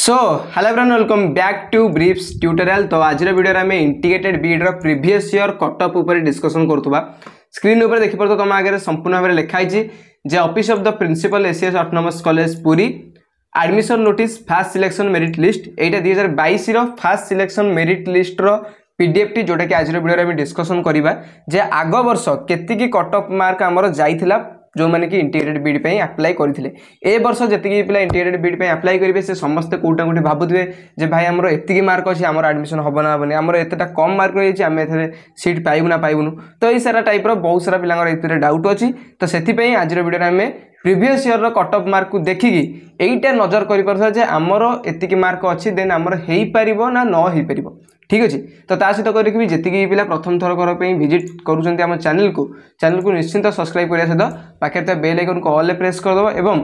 so hello everyone welcome back to briefs tutorial तो आज video आम integrated BEd previous year cutoff उपर discussion करुवा स्क्रीन उपर देखिपड़ तुम आगे संपूर्ण भाव में लिखाई जे office of the principal ACS autonomous college पूरी admission notice first selection merit list यहाँ दुई हजार बैश फास्ट सिलेक्शन मेरीट लिस्टर पीडीएफ टी जोटा कि आज भिडियो आम डिस्कसन करवा जे आग वर्ष के कटअप मार्क आमर जाता ଯେଉଁମାନେ କି ଇଣ୍ଟିଗ୍ରେଟେଡ୍ ବିଡ୍ ପାଇଁ ଆପ୍ଲାଏ କରିଥିଲେ ଏ ବର୍ଷ ଯେତିକି ପିଲା ଇଣ୍ଟିଗ୍ରେଟେଡ୍ ବିଡ୍ ପାଇଁ ଆପ୍ଲାଏ କରିବେ ସେ ସମସ୍ତେ କେଉଁଟା କେଉଁଠି ଭାବୁଥିବେ ଯେ ଭାଇ ଆମର ଏତିକି ମାର୍କ ଅଛି ଆମର ଆଡ଼ମିସନ୍ ହେବ ନା ହେବନି ଆମର ଏତେଟା କମ୍ ମାର୍କ ରହିଛି ଆମେ ଏଥିରେ ସିଟ୍ ପାଇବୁ ନା ପାଇବୁନୁ ତ ଏଇ ସାରା ଟାଇପ୍ର ବହୁତ ସାରା ପିଲାଙ୍କର ଏଥିରେ ଡାଉଟ୍ ଅଛି ତ ସେଥିପାଇଁ ଆଜିର ଭିଡ଼ିଓରେ ଆମେ ପ୍ରିଭିୟସ୍ ଇୟର୍ର କଟ୍ ଅଫ୍ ମାର୍କକୁ ଦେଖିକି ଏଇଟା ନଜର କରିପାରୁଥିବା ଯେ ଆମର ଏତିକି ମାର୍କ ଅଛି ଦେନ୍ ଆମର ହେଇପାରିବ ନା ନ ହେଇପାରିବ ঠিক ଅଛି ତ ତା ସହିତ କରିକି ବି ଯେତିକି ପିଲା ପ୍ରଥମ ଥରକର ପାଇଁ ଭିଜିଟ୍ କରୁଛନ୍ତି ଆମ ଚ୍ୟାନେଲକୁ ଚ୍ୟାନେଲକୁ ନିଶ୍ଚିନ୍ତ ସବସ୍କ୍ରାଇବ୍ କରିବା ସହିତ ପାଖରେ ଥିବା ବେଲ୍ ଆଇକନ୍କୁ ଅଲ୍ରେ ପ୍ରେସ୍ କରିଦେବ ଏବଂ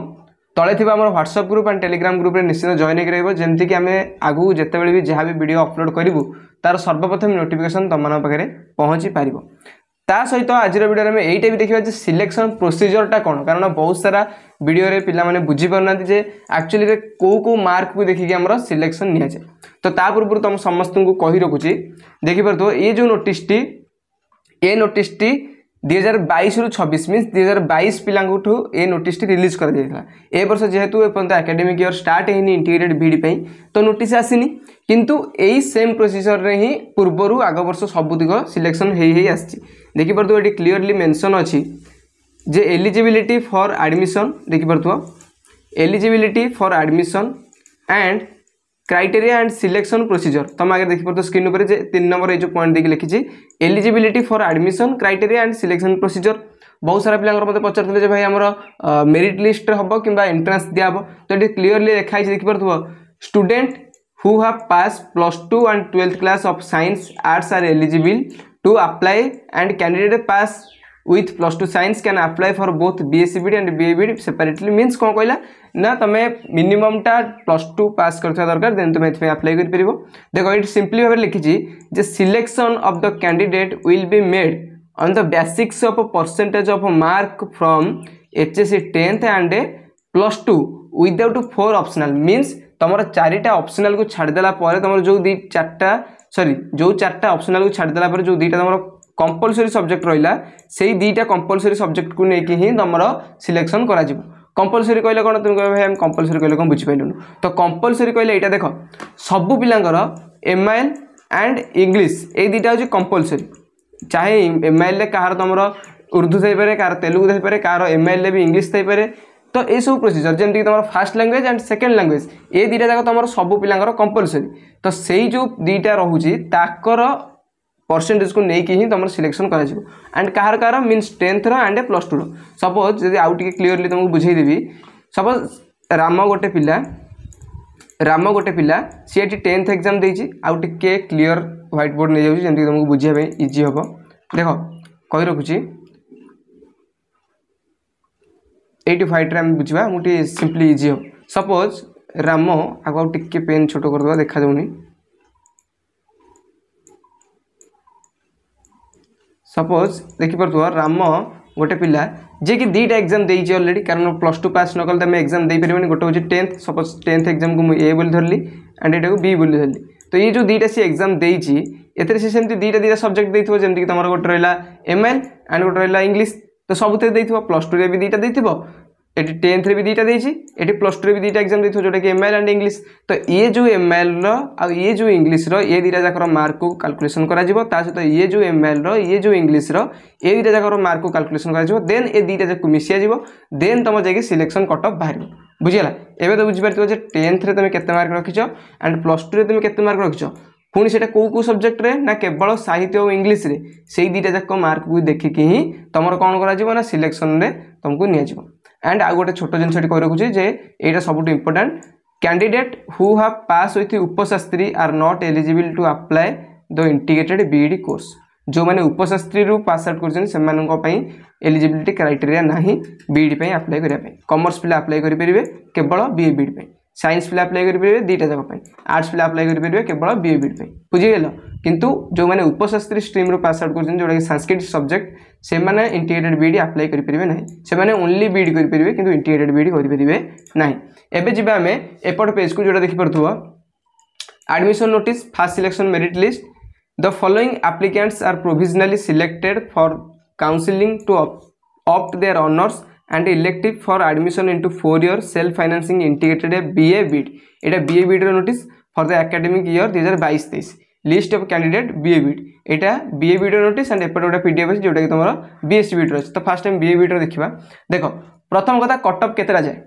ତଳେ ଥିବା ଆମର ହ୍ୱାଟ୍ସଆପ୍ ଗ୍ରୁପ୍ ଆଣ୍ଡ ଟେଲିଗ୍ରାମ ଗ୍ରୁପ୍ରେ ନିଶ୍ଚିତ ଜଏନ୍ ହେଇକି ରହିବ ଯେମିତିକି ଆମେ ଆଗକୁ ଯେତେବେଳେ ବି ଯାହା ବି ଭିଡ଼ିଓ ଅପଲୋଡ଼ କରିବୁ ତା'ର ସର୍ବପ୍ରଥମେ ନୋଟିଫିକେସନ୍ ତୁମମାନଙ୍କ ପାଖରେ ପହଞ୍ଚି ପାରିବ ତା ସହିତ ଆଜିର ଭିଡ଼ିଓରେ ଆମେ ଏଇଟା ବି ଦେଖିବା ଯେ ସିଲେକ୍ସନ୍ ପ୍ରୋସିଜିଓରଟା କ'ଣ କାରଣ ବହୁତ ସାରା वीडियो रे पिला माने बुझी पारना जे एक्चुअली रे मार्क को देखि के सिलेक्शन निया तो ता पूर्व तुम समस्त को कहि रखु छी देखि ये जो नोटिस टी ए नोटिस हजार बैस रु 26 मींस 2022 पिला को टू ए नोटिस रिलीज कर देला ए वर्ष जेहेतु अपन स्टार्ट हे नी इंटीग्रेटेड बीडी पई तो नोट आसीनी किंतु एही सेम प्रोसीजर में ही पूर्व आग आगो वर्ष सबुदिक सिलेक्शन हे हे आसी देखि पर तो एडी যে এলিজিবিলিটি ফর আডমিশন দেখিপার eligibility for admission and criteria and selection procedure তুমি আগে দেখিপার স্ক্রিন উপরে যে তিন নম্বর এই যে পয়েন্ট দেখি লিখিছি eligibility for admission criteria and selection procedure ବହୁତ ସାରା ପିଲାଙ୍କର ମୋତେ ପଚାରୁଥିଲେ ଯେ ଭାଇ ଆମର ମେରିଟ୍ ଲିଷ୍ଟରେ ହେବ କିମ୍ବା ଏଣ୍ଟ୍ରାନ୍ସ ଦିଆହେବ ତ ଏଠି କ୍ଲିଅରଲି ଲେଖାହେଇଛି ଦେଖିପାରୁଥିବ student who have pass plus two and twelfth class of science arts are eligible to apply and candidate pass with plus two science क्या apply for both BScEd and B separately means कौन कहला ना तुम मिनिममटा plus two पास कर दरकार then तुम्हें apply कर देख ये सिंपली भाव लिखी selection of the candidate will be made on the basis of percentage of mark from H S C tenth and plus two without four optional means तुम चारिटा अप्सनाल को छाड़देला तुम जो दी चार्टा सरी जो चार्टा अप्सनाल को छाड़देला जो दुटा तुम কম্পলসরি সবজেক্ট রহিলা সেই দুইটা কম্পলসরি সবজেক্টকু নেইকি হি তোমার সিলেকশন করা যাব কম্পলসরি কহিলে কোণ তুমি কে ভাই আমি কম্পলসরি কহিলে কোণ বুঝিপারুনু তো কম্পলসরি কহিলে এইটা দেখ সবু পিলাঙ্কর এমআইএল অ্যান্ড ইংলিশ এই দুইটা হচ্ছে কম্পলসরি চাহে এমআইএলরে কাহার তোমার উর্দু থাইপরে কাহার তেলুগু থাইপরে কাহার এমআইএলরে বি ইংলিশ থাইপরে তো এইসব প্রোসিজর যেমন তোমার first language and second language এই দুইটা যাক তোমার সবু পিলাঙ্কর কম্পলসরি তো সেই যে দুইটা রহুছি তাকর परसेंटेज को लेकिन ही तुम सिलेक्शन कर कार कार मीन टेन्थर एंड प्लस टूर सपोज जब आउ टे क्लीयरली तुमको बुझेदेवी सपोज राम गोटे पिला राम गोटे पिला सी एटी टेन्थ एक्जाम आउ टे क्लीयर ह्वैट बोर्ड नहीं जाऊँगी जमी तुमको बुझापी इजी हम देख कही रखुची एटी फाइव आम बुझा मुझे सिंपली इजी हम सपोज राम आगे टी पेन छोट करदे देखा जाऊनी सपोज देखिपे हाँ, राम गोटे पिला जे कि दुईटा एग्जाम देती अलरेडी कारण प्लस टू पास नकल तो एग्जाम दे पारे गोटे हूँ टेन्थ सपोज टेन्थ एग्जाम को मुझे ए धरली एंड यू बी बोली धरली तो ये जो दुईटा सी एग्जाम देती से दुईटा दुईटा सब्जेक्ट देव जमीक तुम गोटे रहा एम एल एंड गोटे रहा इंग्लीश तो सबुते प्लस टू भी दुईटा थो এটি টেন্থে বি দুইটা দিয়েছি এটি প্লস টু বি দুইটা এক্সাম দিয়েছ যেটাকি এম আইল আন্ড ইংলিশ তো ইয়ে যে এম আইল ইয়ে যে ইংলিশর ইয়ে দুইটা যাকর মার্ক কাল্কুলেসন করা তা সহ ইয়ে যে এম আইল ইয়ে যে ইংলিশর ইয়ে দুইটা যাকর মার্ক কাল্কুলেসন করা দেন এ দুইটা যাক মিশিয়া যাব দেন তোমার যাই সিলেকশন কট অফ বাহার বুঝিলা এবে তো বুঝিপার যে টেন্থে তুমি কেতে মার্ক রকিছ আন্ড প্লস টু তুমি কেতে মার্ক রকিছ পুଣି ସେଇଟା କେଉଁ କେଉଁ ସବଜେକ୍ଟରେ ନା କେବଳ ସାହିତ୍ୟ ଓ ଇଂଲିଶରେ ସେଇ ଦୁଇଟା ଯାକ ମାର୍କକୁ ଦେଖିକି ହିଁ ତୁମର କ'ଣ କରାଯିବ ନା ସିଲେକ୍ସନରେ ତୁମକୁ ନିଆଯିବ एंड आ गोटे छोट जिन रखुचा सब important candidate who have pass हुई उपशास्त्री are not eligible to apply the integrated BEd course जो मैंने उपशास्त्री पास आउट करें एलिजिबिलिटी क्राइटेरिया ना बीईडी आप्लाय करने कमर्स पिला आप्लाय करेंगे केवल बी ए बीड सैंस पिला आप्लाय करेंगे दुटा जगह आर्ट्स पिला आप्लाय करेंगे केवल बी ए बीड बुझीगल किंतु जो मैंने उपशास्त्री स्ट्रीम रू पास आउट करते जोटा सांस्कृतिक सब्जेक्ट से इंटीग्रेटेड बीड आप्लाई करेंगे ना से ओनली बीड करेंगे कि इंटीग्रेटेड बीड करेंगे ना एवं जामें एपट पेज को जोटा देखिपुर admission note first selection merit list the following applicants are provisionally selected for counselling to opt their honours and elective for admission in to four years self financing integrated B A BEd एटा B A बीड्र note for the academic year दुई हजार बैस तेईस list of candidate BA BEd এটা BA বিটর notice and এপটে গোটা পিডিএফ আছে যেটাকি তোমার বিএসসি বিটর আছে তো ফার্স্ট আমি বিএ বিটর দেখা দেখ প্রথম কথা কটঅফ কেতেটা যায়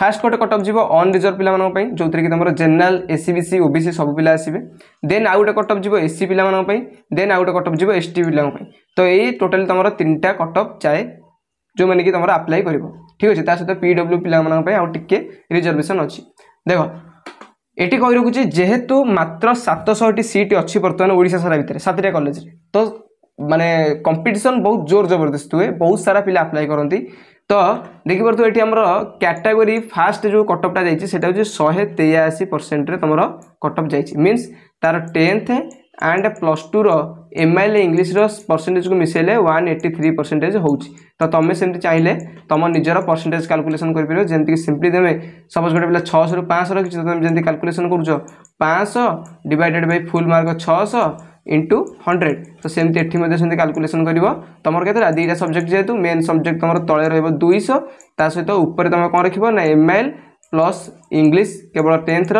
ফার্স্ট গোটে কটঅফ যাব অনরিজর্ভ পিলাମାନଙ୍କ ପାଇଁ ଯେଉଁଥିରେ କି ତମର ଜେନେରାଲ ଏସ୍ସି ବିସି ଓବିସି ସବୁ ପିଲା ଆସିବେ ଦେନ୍ ଆଉ ଗୋଟେ କଟଅଫ ଯିବ ଏସ୍ସି ପିଲାମାନଙ୍କ ପାଇଁ ଦେନ୍ ଆଉ ଗୋଟେ କଟଅଫ ଯିବ ଏସ୍ଟି ପିଲାଙ୍କ ପାଇଁ ତ ଏଇ ଟୋଟାଲି ତମର ତିନିଟା କଟଅଫ ଯାଏ ଯେଉଁମାନେ କି ତମର ଆପ୍ଲାଏ କରିବ ଠିକ୍ ଅଛି ତା ସହିତ ପି ଡବ୍ଲ୍ୟୁ ପିଲାମାନଙ୍କ ପାଇଁ ଆଉ ଟିକେ ରିଜର୍ଭେସନ୍ ଅଛି ଦେଖ এটি কই রাখুছি যেহেতু মাত্র সাতশহটি সিট অছি বর্তমানে ওড়শা সারা ভিতরে সাতটা কলেজে তো মানে কম্পিটিশন বহুত জোর জবরদস্ত হুয়ে বহুত সারা পিলা আপ্লাই করতে তো দেখিপার এটি আমার ক্যাটাগোরি ফার্স্ট যে কটঅফটা যাই সেটা হচ্ছে শহে তেয়াশি পরসেন্টরে তোমার কটঅফ যাই মিন্স তার টেন্থ আন্ড প্লস টুর एम आइल ଇଂଲିଶର ପରସେଣ୍ଟେଜକୁ ମିଶାଇଲେ ୱାନ୍ ଏଇଟି ଥ୍ରୀ ପରସେଣ୍ଟେଜ୍ ହେଉଛି ତ ତୁମେ ସେମିତି ଚାହିଁଲେ ତୁମ ନିଜର ପରସେଣ୍ଟେଜ୍ କାଲକୁଲେସନ୍ କରିପାରିବ ଯେମିତିକି ସିମ୍ପଲି ତୁମେ ସପୋଜ୍ ଗୋଟେ ପିଲା ଛଅଶହରୁ ପାଞ୍ଚଶହ ରଖିଛି ତୁମେ ଯେମିତି କାଲକୁଲେସନ୍ କରୁଛ ପାଞ୍ଚଶହ ଡିଭାଇଡେଡ଼୍ ବାଇ ଫୁଲ୍ ମାର୍କ ଛଅଶହ ଇଣ୍ଟୁ ହଣ୍ଡ୍ରେଡ଼ ତ ସେମିତି ଏଠି ମଧ୍ୟ ସେମିତି କାଲକୁଲେସନ୍ କରିବ ତୁମର କେତେଟା ଦୁଇଟା ସବଜେକ୍ଟ ଯେହେତୁ ମେନ୍ ସବଜେକ୍ଟ ତୁମର ତଳେ ରହିବ ଦୁଇଶହ ତା ସହିତ ଉପରେ ତୁମେ କ'ଣ ରଖିବ ନା M I L plus English କେବଳ ଟେନ୍ଥର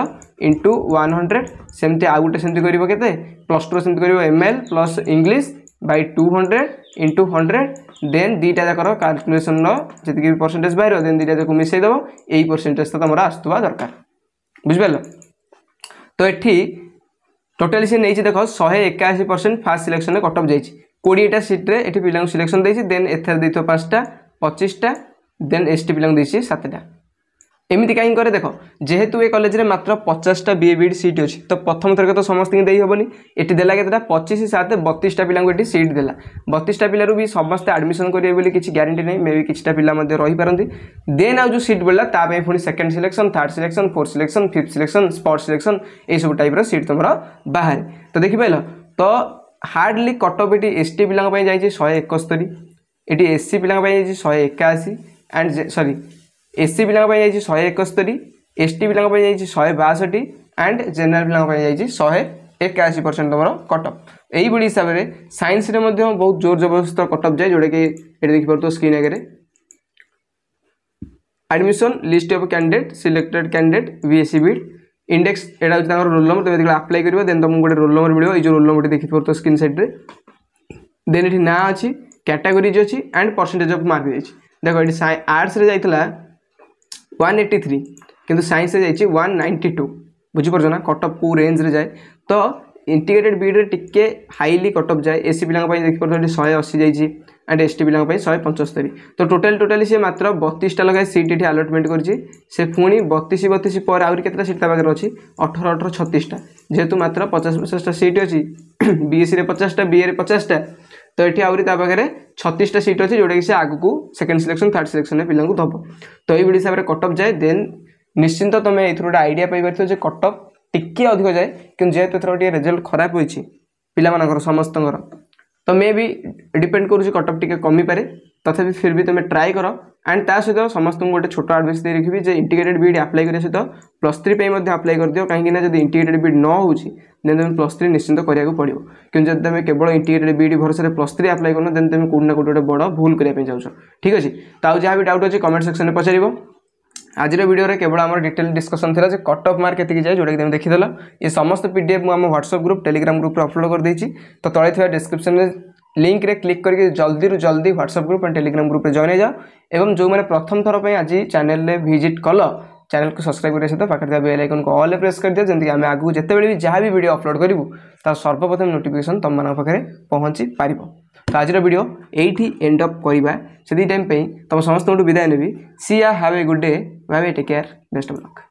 ইন্টু ওয়ান হন্ড্রেড সেমতি আউ গোটে সেমতি করব কেতে প্লস টু সেমতি করব M L plus English by two hundred into hundred then দুইটা যাকর কাল্কুলেসনর যেত পরসেন্টেজ বাইর দেন দুইটা যাক মিশাই দেব এই পরসেন্টেজটা তোমার আসুবা দরকার বুঝিপার তো এটি টোটালি সে নিয়েছি দেখ শহে একাশি পরসেন্ট ফার্স্ট সিলেকশনে কট অফ যাই কোড়িয়েটা সিট্রে এটি পিলা সিলেকশন দিয়েছি দেন এথের দিয়ে পাঁচটা পঁচিশটা দেন এসটি পিলা দিয়েছি সাতটা এমনি কাহিঁ করে দেখো যেহেতু এ কলেজে মাত্র পচাশটা বিএ বিএড সিট অছি তো প্রথম থরক তো সমস্ত দেইহবনি এটি দেলা কেতটা পঁচিশ সাত বতিশটা পিলাঙ্কু এটি সিট দেলা বতিশটা পিলার বি সমস্তে আডমিশন করবে বলে কিছু গ্যারেটি নাই মে বি কিছুটা পিলা মধ্যে রহিপারতি দেন আউ যে সিট বললা তা পুঁ second selection third selection fourth selection fifth selection spot selection এইসব টাইপর সিট তোমার বাহারে তো দেখিপাইল তো হার্ডলি কটক এটি এসটি পিলাঙ্ক যাইছে শহে একস্তরি এটি এসসি পিলাঙ্ক যাইছে শহে একাশি অ্যান্ড সরি এসসি পিলাঙ্ক পাই যাইছি শহে একস্তরি এসটি পিলাঙ্ক পাই যাইছি শহে বাষট্টি আন্ড জেনারেল পিলাঙ্ক পাই যাইছি শহে একাশি পরসেন্ট তোমার কটঅফ এইভাবে হিসাবে সাইন্সরে মধ্যে বহু জোর জবরদস্ত কটঅফ যায় যেটাকি এটি দেখিপার স্ক্রিন আগে admission list of candidate selected candidate BSc BEd index এটা হচ্ছে তাঁর রোল নম্বর তুমি যেগুলো আপ্লাই করবে দেন তোমাকে গোটে রোল নম্বর মিলবে এই যে রোল নম্বরটি দেখিপার তো স্ক্রিন সাইড্রে দেন এটি না অছি ক্যাটাগোরিজ অছি আন্ড পরসেন্টেজ অফ মার্ক দিয়েছি দেখো এটি আর্টসরে যাইলা ওয়ান এইটি থ্রি কিন্তু সাইন্সে যাইছি ওয়ান নাইন্টি টু বুঝিপারছ না কটক কেউ রেঞ্জরে যায় তো ইন্টিগ্রেটেড বিএড্রে টিকে হাইলি কটক যায় এসি পিলাঙ্ক পাই দেখিপার এটি শহে অশি যাইছি অ্যান্ড এস টি পিলাঙ্ক পাই শহে পঞ্চস্তরি তো টোটাল টোটালি সে মাত্র বতিশটা লেখায় সিট এটি আলটমেন্ট করছি সে পুঁড়ি বতিশ বতিশ পরে আহরি কেতটা সিট তা পাখে অছি অঠর অঠর ছত্রিশটা যেহেতু মাত্র পচাশ পচাশটা সিট অছি বিএসসি পচাশটা বিএ পচাশটা তো এটি আহরি তা পাখে ছতিশটা সিট অছে যেটাকি সে আগুক সেকেন্ড সিলেকশন থার্ড সিলেকশনে পিলাঙ্কু দেব তো এইভাবে হিসাবে কটঅফ যায় দেন নিশ্চিন্ত তুমি এইথর গোটে আইডিয়া পাইপার যে কটঅফ টিকি অধিক যায় কিন্তু যেহেতু এথর টিকিয়ে রেজল্ট খারাপ হয়েছে পিলামানকর সমস্তঙ্কর তো মে বি ডিপেন্ড করুছি কটঅফ টিকে কমিপারে তথাপি ফির বি তুমি ট্রাই কর আন্ড তা সহ সমস্ত গোটে ছোট আডভাইস দিয়ে রাখবি যে ইন্টিগ্রেটেড বিড আপ্লাই করা সহ প্লস থ্রি মধ্যে আপ্লাই করে দিও না যদি ইন্টিগ্রেটেড বিড ন হচ্ছে দেন তুমি প্লস থ্রি নিশ্চিন্ত করা পড়ব কিন্তু যদি তুমি কেবল ইন্টিগ্রেটেড বিড ভরসায় প্লস থ্রি আপ্লাই করো দেন তুমি কোটি না কোটি গোটে বড় ভুল করা চাহুছ ঠিক আছে তাও যা বি ডাউট অছে কমেন্ট সেকশনে পচারিব আজির ভিডিওরে কেবল আমার ডিটেল ডিসকসন লা যে কট অফ মার্ক এতিকি যায় যেটা তুমি দেখিদেল এ সমস্ত পিডিএফ আমার হোয়াটসঅ্যাপ গ্রুপ টেলিগ্রাম গ্রুপে অপলোড করে দিয়েছি তো তলে থাকা ডিসক্রিপশনে लिंक्रे क्लिक करके जल्दी रू जल्दी WhatsApp group and Telegram group join हो जाओ जो मैंने प्रथम थर पर आज चैनल भिजिट कल चैनल को सब्सक्राइब करने सहित पाखे बेल आइकन को अल्ले प्रेस कर दिया जमी आम आगे जिते भी जहाँ भी भिडियो अपलोड करूँ तर सर्वप्रथम नोटिकेसन तुम मान पाखे पहुँची पार तो आज भिड ये एंड अप करवा से टाइम तुम समस्त विदाय नेबी सी आर have a good day bye take care best of luck